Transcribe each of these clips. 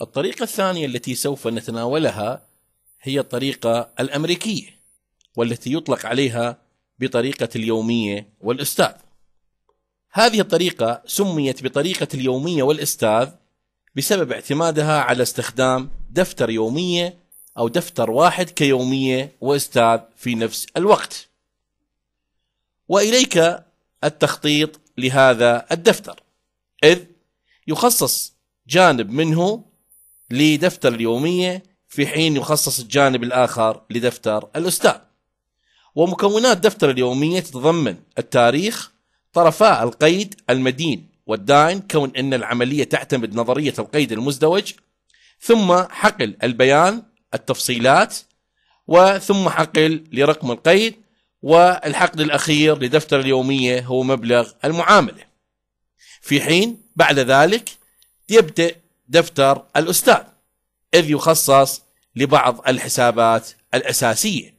الطريقة الثانية التي سوف نتناولها هي الطريقة الأمريكية والتي يطلق عليها بطريقة اليومية والأستاذ. هذه الطريقة سميت بطريقة اليومية والأستاذ بسبب اعتمادها على استخدام دفتر يومية أو دفتر واحد كيومية وأستاذ في نفس الوقت. وإليك التخطيط لهذا الدفتر، إذ يخصص جانب منه لدفتر اليومية في حين يخصص الجانب الآخر لدفتر الأستاذ ومكونات دفتر اليومية تتضمن التاريخ طرفا القيد المدين والدائن كون أن العملية تعتمد نظرية القيد المزدوج ثم حقل البيان التفصيلات وثم حقل لرقم القيد والحقل الأخير لدفتر اليومية هو مبلغ المعاملة في حين بعد ذلك يبدأ دفتر الأستاذ إذ يخصص لبعض الحسابات الأساسية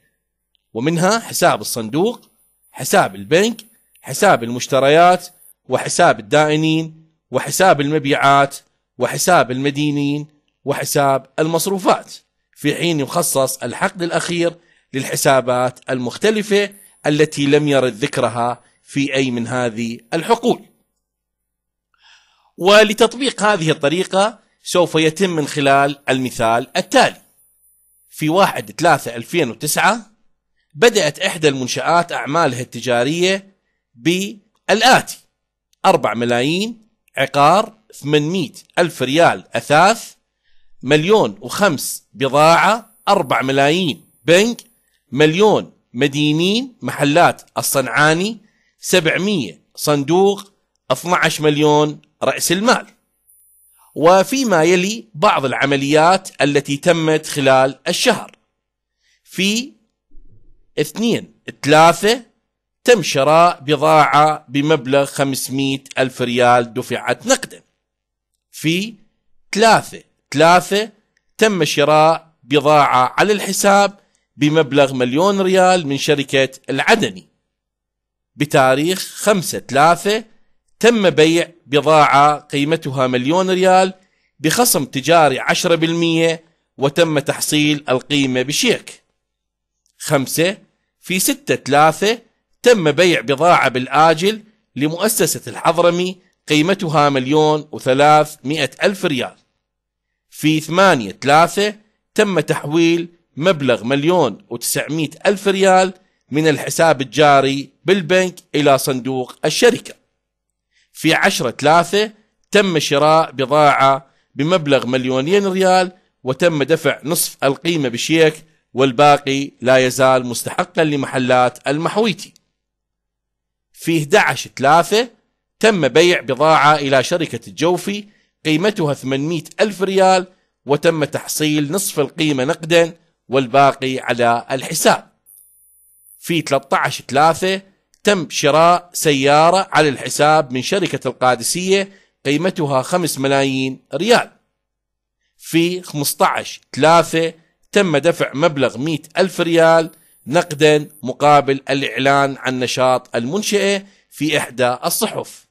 ومنها حساب الصندوق حساب البنك حساب المشتريات وحساب الدائنين وحساب المبيعات وحساب المدينين وحساب المصروفات في حين يخصص الحقل الأخير للحسابات المختلفة التي لم يرد ذكرها في أي من هذه الحقول ولتطبيق هذه الطريقة سوف يتم من خلال المثال التالي في 1 3 2009 بدأت إحدى المنشآت أعمالها التجارية بالآتي 4 ملايين عقار 800 ألف ريال أثاث مليون وخمس بضاعة 4 ملايين بنك مليون مدينين محلات الصنعاني 700 صندوق 12 مليون رأس المال وفيما يلي بعض العمليات التي تمت خلال الشهر في اثنين ثلاثة تم شراء بضاعة بمبلغ 500 ألف ريال دفعت نقدا في ثلاثة ثلاثة تم شراء بضاعة على الحساب بمبلغ مليون ريال من شركة العدني بتاريخ 5 3 تم بيع بضاعة قيمتها مليون ريال بخصم تجاري 10% وتم تحصيل القيمة بشيك خمسة في ستة ثلاثة تم بيع بضاعة بالآجل لمؤسسة الحضرمي قيمتها مليون وثلاثمائة ألف ريال في ثمانية ثلاثة تم تحويل مبلغ مليون وتسعمائة ألف ريال من الحساب الجاري بالبنك إلى صندوق الشركة في 10 3 تم شراء بضاعة بمبلغ مليونين ريال وتم دفع نصف القيمة بشيك والباقي لا يزال مستحقا لمحلات المحويتي في 11 3 تم بيع بضاعة إلى شركة الجوفي قيمتها 800 ألف ريال وتم تحصيل نصف القيمة نقدا والباقي على الحساب في 13 3 تم شراء سيارة على الحساب من شركة القادسية قيمتها 5 ملايين ريال في 15 3 تم دفع مبلغ 100 ألف ريال نقدا مقابل الإعلان عن نشاط المنشأة في إحدى الصحف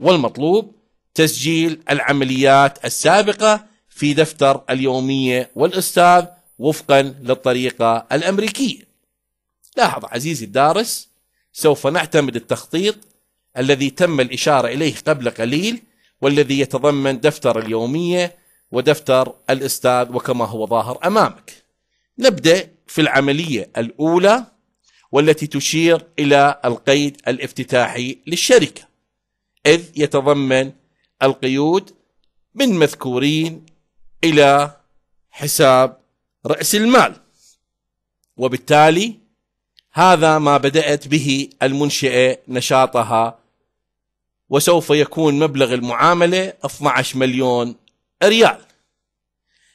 والمطلوب تسجيل العمليات السابقة في دفتر اليومية والأستاذ وفقا للطريقة الأمريكية لاحظ عزيزي الدارس سوف نعتمد التخطيط الذي تم الإشارة إليه قبل قليل والذي يتضمن دفتر اليومية ودفتر الإستاذ وكما هو ظاهر أمامك نبدأ في العملية الأولى والتي تشير إلى القيد الافتتاحي للشركة إذ يتضمن القيود من مذكورين إلى حساب رأس المال وبالتالي هذا ما بدات به المنشئه نشاطها وسوف يكون مبلغ المعامله 12 مليون ريال.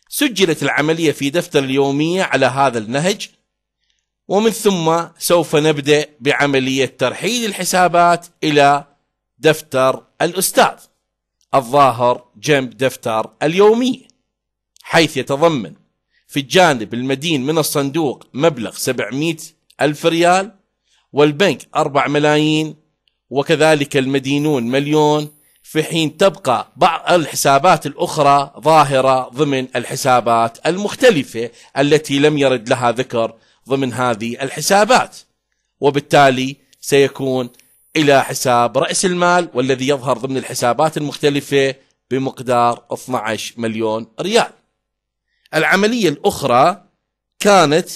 سجلت العمليه في دفتر اليوميه على هذا النهج ومن ثم سوف نبدا بعمليه ترحيل الحسابات الى دفتر الاستاذ الظاهر جنب دفتر اليوميه حيث يتضمن في الجانب المدين من الصندوق مبلغ 700 ألف ريال والبنك أربع ملايين وكذلك المدينون مليون في حين تبقى بعض الحسابات الأخرى ظاهرة ضمن الحسابات المختلفة التي لم يرد لها ذكر ضمن هذه الحسابات وبالتالي سيكون إلى حساب رأس المال والذي يظهر ضمن الحسابات المختلفة بمقدار 12 مليون ريال العملية الأخرى كانت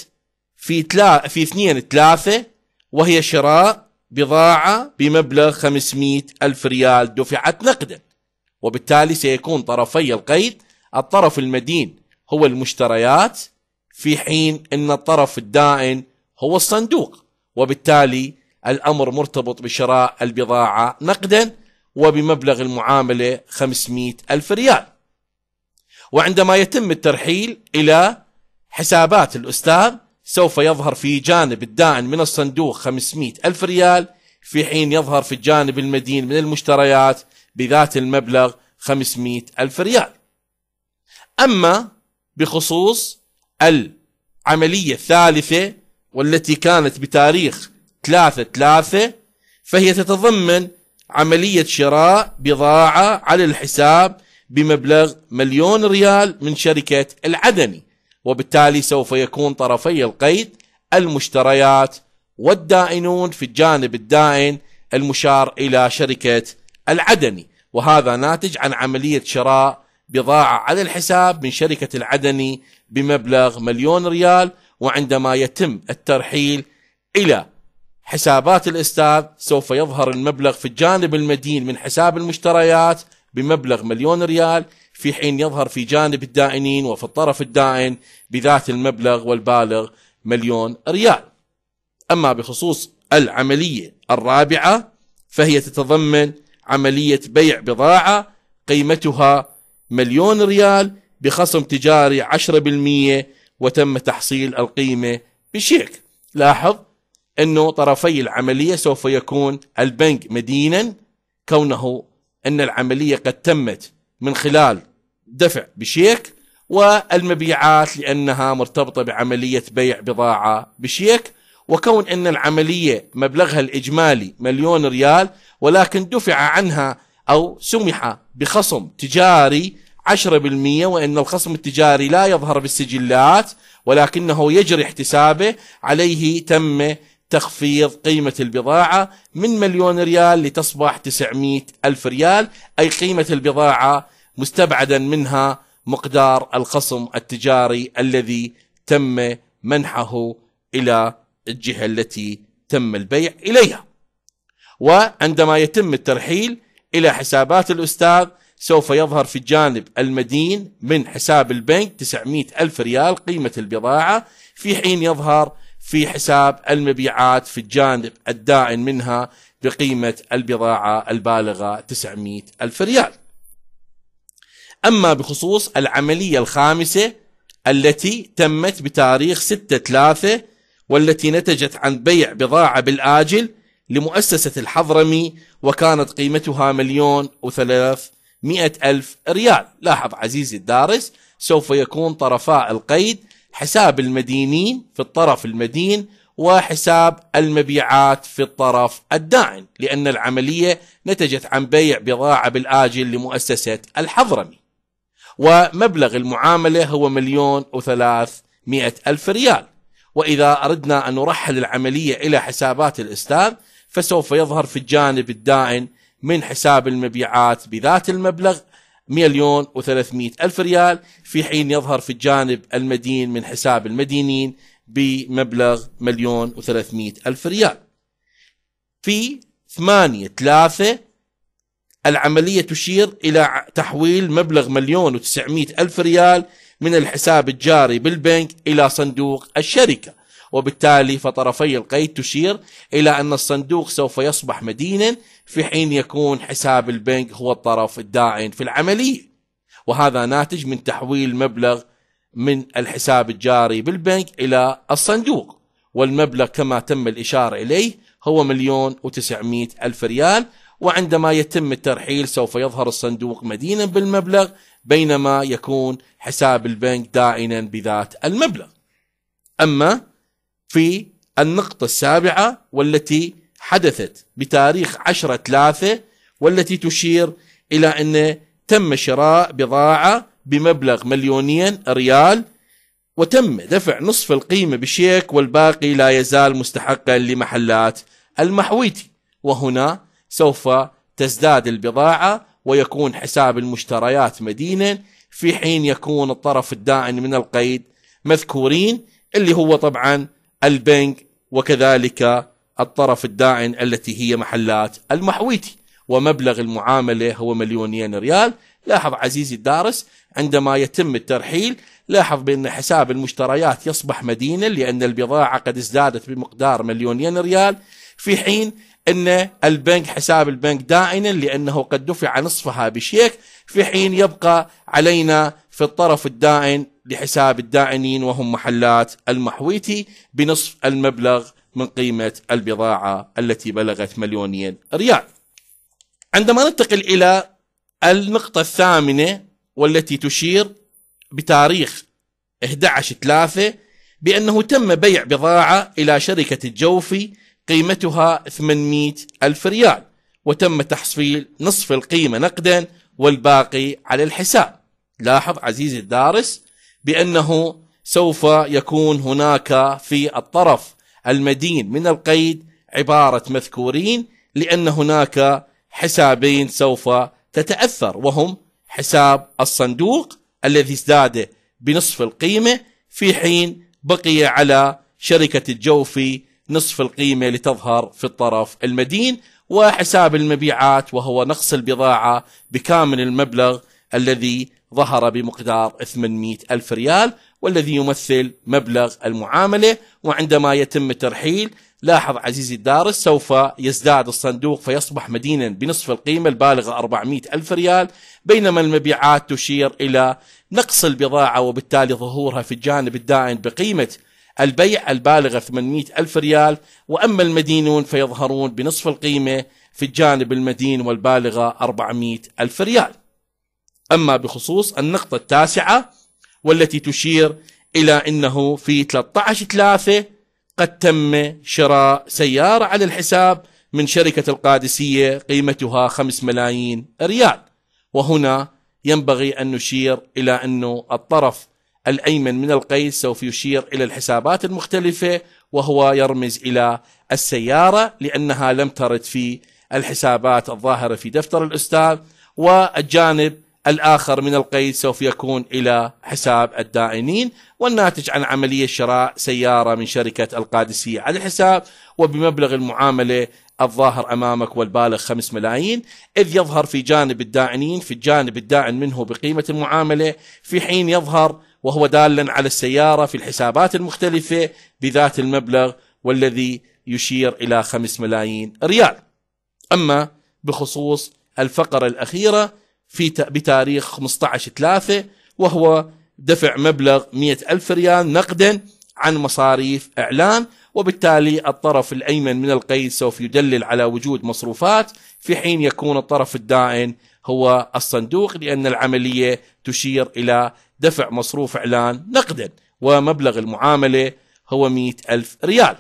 في تلا في اثنين ثلاثة وهي شراء بضاعة بمبلغ 500 ألف ريال دفعت نقدا وبالتالي سيكون طرفي القيد الطرف المدين هو المشتريات في حين أن الطرف الدائن هو الصندوق وبالتالي الأمر مرتبط بشراء البضاعة نقدا وبمبلغ المعاملة 500 ألف ريال وعندما يتم الترحيل إلى حسابات الأستاذ سوف يظهر في جانب الداعن من الصندوق 500 ألف ريال في حين يظهر في الجانب المدين من المشتريات بذات المبلغ 500 ألف ريال أما بخصوص العملية الثالثة والتي كانت بتاريخ 3 3 فهي تتضمن عملية شراء بضاعة على الحساب بمبلغ مليون ريال من شركة العدني وبالتالي سوف يكون طرفي القيد المشتريات والدائنون في الجانب الدائن المشار الى شركه العدني وهذا ناتج عن عمليه شراء بضاعه على الحساب من شركه العدني بمبلغ مليون ريال وعندما يتم الترحيل الى حسابات الاستاذ سوف يظهر المبلغ في الجانب المدين من حساب المشتريات بمبلغ مليون ريال في حين يظهر في جانب الدائنين وفي الطرف الدائن بذات المبلغ والبالغ مليون ريال أما بخصوص العملية الرابعة فهي تتضمن عملية بيع بضاعة قيمتها مليون ريال بخصم تجاري 10% وتم تحصيل القيمة بشيك لاحظ أنه طرفي العملية سوف يكون البنك مدينا كونه أن العملية قد تمت من خلال دفع بشيك والمبيعات لأنها مرتبطة بعملية بيع بضاعة بشيك وكون أن العملية مبلغها الإجمالي مليون ريال ولكن دفع عنها أو سمح بخصم تجاري 10% وأن الخصم التجاري لا يظهر بالسجلات ولكنه يجري احتسابه عليه تم تخفيض قيمة البضاعة من مليون ريال لتصبح 900 ألف ريال أي قيمة البضاعة مستبعدا منها مقدار الخصم التجاري الذي تم منحه الى الجهه التي تم البيع اليها. وعندما يتم الترحيل الى حسابات الاستاذ سوف يظهر في الجانب المدين من حساب البنك 900 ألف ريال قيمة البضاعة في حين يظهر في حساب المبيعات في الجانب الدائن منها بقيمة البضاعة البالغة 900 ألف ريال أما بخصوص العملية الخامسة التي تمت بتاريخ 6 3 والتي نتجت عن بيع بضاعة بالآجل لمؤسسة الحضرمي وكانت قيمتها مليون وثلاثمائة ألف ريال لاحظ عزيزي الدارس سوف يكون طرفا القيد حساب المدينين في الطرف المدين وحساب المبيعات في الطرف الداعن لأن العملية نتجت عن بيع بضاعة بالآجل لمؤسسة الحضرمي ومبلغ المعاملة هو مليون مئة ألف ريال وإذا أردنا أن نرحل العملية إلى حسابات الأستاذ فسوف يظهر في الجانب الدائن من حساب المبيعات بذات المبلغ مليون وثلاثمائة ألف ريال في حين يظهر في الجانب المدين من حساب المدينين بمبلغ مليون وثلاثمائة ألف ريال في ثمانية ثلاثة العملية تشير إلى تحويل مبلغ مليون وتسعمائة ألف ريال من الحساب الجاري بالبنك إلى صندوق الشركة وبالتالي فطرفي القيد تشير إلى أن الصندوق سوف يصبح مدينا في حين يكون حساب البنك هو الطرف الداعم في العملية وهذا ناتج من تحويل مبلغ من الحساب الجاري بالبنك إلى الصندوق والمبلغ كما تم الإشارة إليه هو مليون وتسعمائة ألف ريال وعندما يتم الترحيل سوف يظهر الصندوق مدينا بالمبلغ بينما يكون حساب البنك دائنا بذات المبلغ أما في النقطة السابعة والتي حدثت بتاريخ 10 3 والتي تشير إلى أن تم شراء بضاعة بمبلغ مليونين ريال وتم دفع نصف القيمة بشيك والباقي لا يزال مستحقا لمحلات المحويتي وهنا سوف تزداد البضاعة ويكون حساب المشتريات مدينا في حين يكون الطرف الدائن من القيد مذكورين اللي هو طبعا البنك وكذلك الطرف الدائن التي هي محلات المحويتي ومبلغ المعاملة هو مليونين ريال لاحظ عزيزي الدارس عندما يتم الترحيل لاحظ بأن حساب المشتريات يصبح مدينا لأن البضاعة قد ازدادت بمقدار مليونين ريال في حين ان البنك حساب البنك دائنا لانه قد دفع نصفها بشيك في حين يبقى علينا في الطرف الدائن لحساب الدائنين وهم محلات المحويتي بنصف المبلغ من قيمة البضاعة التي بلغت مليونين ريال عندما ننتقل إلى النقطة الثامنة والتي تشير بتاريخ 11 3 بأنه تم بيع بضاعة إلى شركة الجوفي قيمتها 800 ألف ريال وتم تحصيل نصف القيمة نقدا والباقي على الحساب لاحظ عزيزي الدارس بأنه سوف يكون هناك في الطرف المدين من القيد عبارة مذكورين لأن هناك حسابين سوف تتأثر وهم حساب الصندوق الذي ازداد بنصف القيمة في حين بقي على شركة الجوفي نصف القيمة لتظهر في الطرف المدين وحساب المبيعات وهو نقص البضاعة بكامل المبلغ الذي ظهر بمقدار 800 ألف ريال والذي يمثل مبلغ المعاملة وعندما يتم الترحيل لاحظ عزيزي الدارس سوف يزداد الصندوق فيصبح مدينا بنصف القيمة البالغة 400 ألف ريال بينما المبيعات تشير إلى نقص البضاعة وبالتالي ظهورها في الجانب الدائن بقيمة البيع البالغة 800 ألف ريال وأما المدينون فيظهرون بنصف القيمة في الجانب المدين والبالغة 400 ألف ريال أما بخصوص النقطة التاسعة والتي تشير إلى أنه في 13 ثلاثة قد تم شراء سيارة على الحساب من شركة القادسية قيمتها 5 ملايين ريال وهنا ينبغي أن نشير إلى أنه الطرف الأيمن من القيس سوف يشير إلى الحسابات المختلفة وهو يرمز إلى السيارة لأنها لم ترد في الحسابات الظاهرة في دفتر الأستاذ والجانب الآخر من القيد سوف يكون إلى حساب الدائنين والناتج عن عملية شراء سيارة من شركة القادسية على الحساب وبمبلغ المعاملة الظاهر أمامك والبالغ 5 ملايين إذ يظهر في جانب الدائنين في الجانب الداعن منه بقيمة المعاملة في حين يظهر وهو دال على السيارة في الحسابات المختلفة بذات المبلغ والذي يشير إلى خمس ملايين ريال أما بخصوص الفقرة الأخيرة في بتاريخ 15 3 وهو دفع مبلغ مئة ألف ريال نقدا عن مصاريف إعلان وبالتالي الطرف الأيمن من القيد سوف يدلل على وجود مصروفات في حين يكون الطرف الدائن هو الصندوق لأن العملية تشير إلى دفع مصروف إعلان نقدا ومبلغ المعاملة هو مئة ألف ريال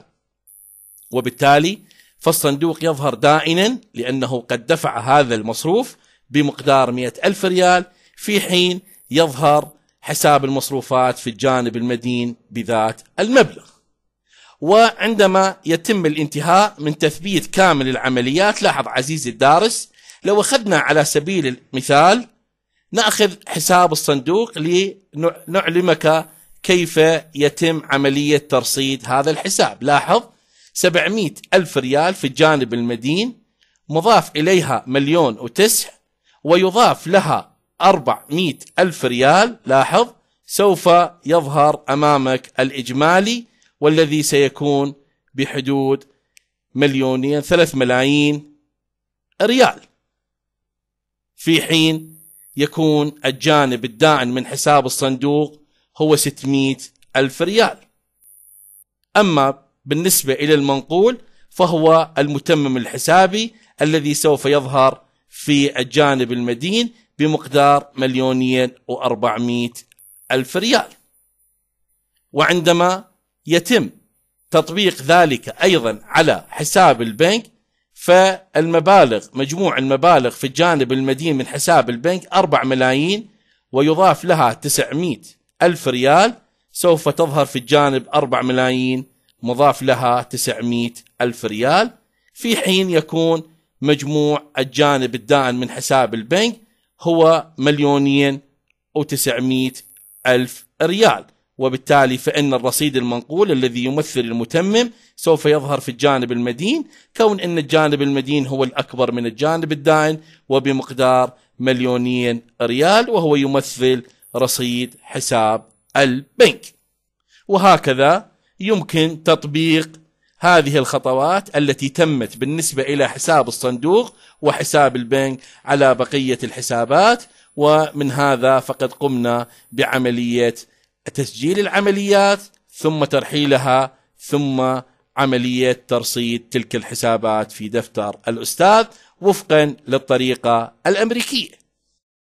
وبالتالي فالصندوق يظهر دائنا لأنه قد دفع هذا المصروف بمقدار مئة ألف ريال في حين يظهر حساب المصروفات في الجانب المدين بذات المبلغ وعندما يتم الانتهاء من تثبيت كامل العمليات لاحظ عزيزي الدارس لو أخذنا على سبيل المثال نأخذ حساب الصندوق لنعلمك كيف يتم عملية ترصيد هذا الحساب لاحظ 700 ألف ريال في الجانب المدين مضاف إليها مليون وتسع ويضاف لها 400 ألف ريال لاحظ سوف يظهر أمامك الإجمالي والذي سيكون بحدود مليونين ثلاث ملايين ريال في حين يكون الجانب الداعن من حساب الصندوق هو 600 ألف ريال أما بالنسبة إلى المنقول فهو المتمم الحسابي الذي سوف يظهر في الجانب المدين بمقدار مليونين وأربعمائة ألف ريال وعندما يتم تطبيق ذلك أيضا على حساب البنك فالمبالغ مجموع المبالغ في الجانب المدين من حساب البنك 4 ملايين ويضاف لها 900 ألف ريال سوف تظهر في الجانب 4 ملايين مضاف لها 900 ألف ريال في حين يكون مجموع الجانب الدائن من حساب البنك هو مليونين و900 ألف ريال وبالتالي فإن الرصيد المنقول الذي يمثل المتمم سوف يظهر في الجانب المدين كون أن الجانب المدين هو الأكبر من الجانب الدائن وبمقدار مليونين ريال وهو يمثل رصيد حساب البنك وهكذا يمكن تطبيق هذه الخطوات التي تمت بالنسبة إلى حساب الصندوق وحساب البنك على بقية الحسابات ومن هذا فقد قمنا بعملية تسجيل العمليات ثم ترحيلها ثم عملية ترصيد تلك الحسابات في دفتر الأستاذ وفقا للطريقة الأمريكية